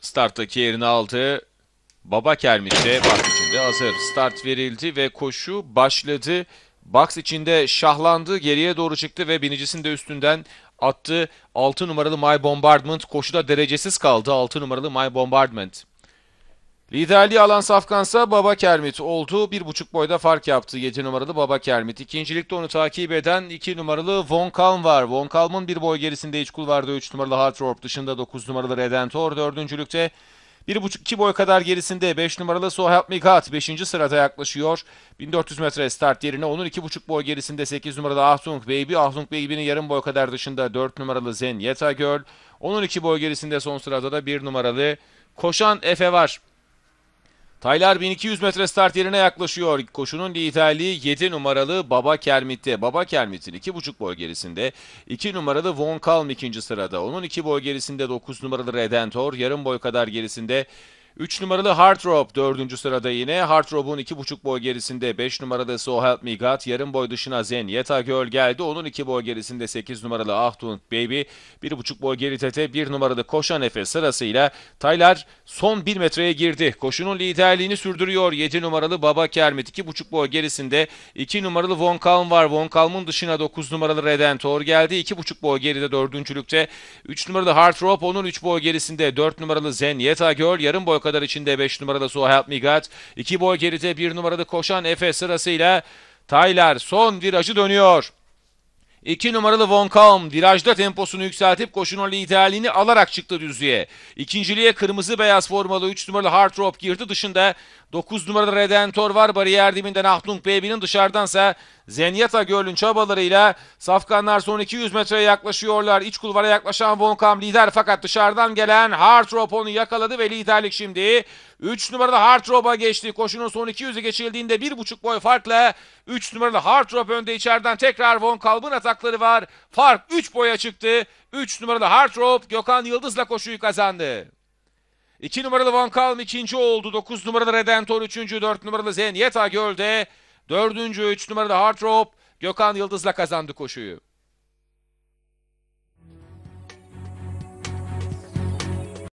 Starttaki yerini aldı. Baba Kermiş box içinde hazır. Start verildi ve koşu başladı. Box içinde şahlandı. Geriye doğru çıktı ve binicisini de üstünden attı. 6 numaralı My Bombardment koşuda derecesiz kaldı. 6 numaralı My Bombardment. Liderliği alan safkansa Baba Kermit oldu. Bir buçuk boyda fark yaptı 7 numaralı Baba Kermit. İkincilikte onu takip eden 2 numaralı Von Kalm var. Von Kalm'ın bir boy gerisinde iç kulvarda 3 numaralı Hartrop dışında 9 numaralı Redentor. Dördüncülükte bir buçuk iki boy kadar gerisinde 5 numaralı So Help Me God 5. sırada yaklaşıyor. 1400 metre start yerine onun iki buçuk boy gerisinde 8 numaralı Ahtung Baby. Ahtung Baby'nin yarım boy kadar dışında 4 numaralı Zen Yeta Girl. Onun iki boy gerisinde son sırada da 1 numaralı Koşan Efe var. Taylar 1200 metre start yerine yaklaşıyor. Koşunun liderliği 7 numaralı Baba Kermit'te. Baba Kermit'in 2,5 boy gerisinde. 2 numaralı Von Kalm ikinci sırada. Onun 2 boy gerisinde 9 numaralı Redentor. Yarım boy kadar gerisinde 3 numaralı Hartrop 4. sırada yine. Hartrop'un 2,5 boy gerisinde 5 numaralı So Help Me God. Yarım boy dışına Zen Yeta Göl geldi. Onun 2 boy gerisinde 8 numaralı Ahtun Baby. 1,5 boy geri Tete 1 numaralı Koşa Nefes sırasıyla Taylar son 1 metreye girdi. Koşunun liderliğini sürdürüyor. 7 numaralı Baba Kermit 2,5 boy gerisinde 2 numaralı Von Kalm var. Von Kalm'ın dışına 9 numaralı Redentor geldi. 2,5 boy geride lükte 3 numaralı Hartrop onun 3 boy gerisinde 4 numaralı Zen Yeta Göl yarım boy kadar içinde 5 numaralı Suhayat Migat. 2 boy geride 1 numaralı koşan Efe sırasıyla Taylar son virajı dönüyor. 2 numaralı Von Kaum virajda temposunu yükseltip koşunun liderliğini alarak çıktı düzlüğe. İkinciliğe kırmızı beyaz formalı 3 numaralı Hard Rock girdi. Dışında 9 numaralı Redentor var. Bariyer dibinden Ahtung Baby'nin dışarıdansa Zenyata Göl'ün çabalarıyla Safkanlar son 200 metreye yaklaşıyorlar. İç kulvara yaklaşan Von Kaum lider fakat dışarıdan gelen Hard Rock onu yakaladı ve liderlik şimdi 3 numarada Hartrop'a geçti. Koşunun son 200'ü geçildiğinde 1.5 boy farkla 3 numaralı Hartrop önde içeriden tekrar Von Kalb'ın atakları var. Fark 3 boya çıktı. 3 numaralı Hartrop Gökhan Yıldız'la koşuyu kazandı. 2 numaralı Van Kalm ikinci oldu. 9 numaralı Redentor üçüncü. 4 numaralı Zenyeta Göl'de. Dördüncü 3 numaralı Hartrop Gökhan Yıldız'la kazandı koşuyu.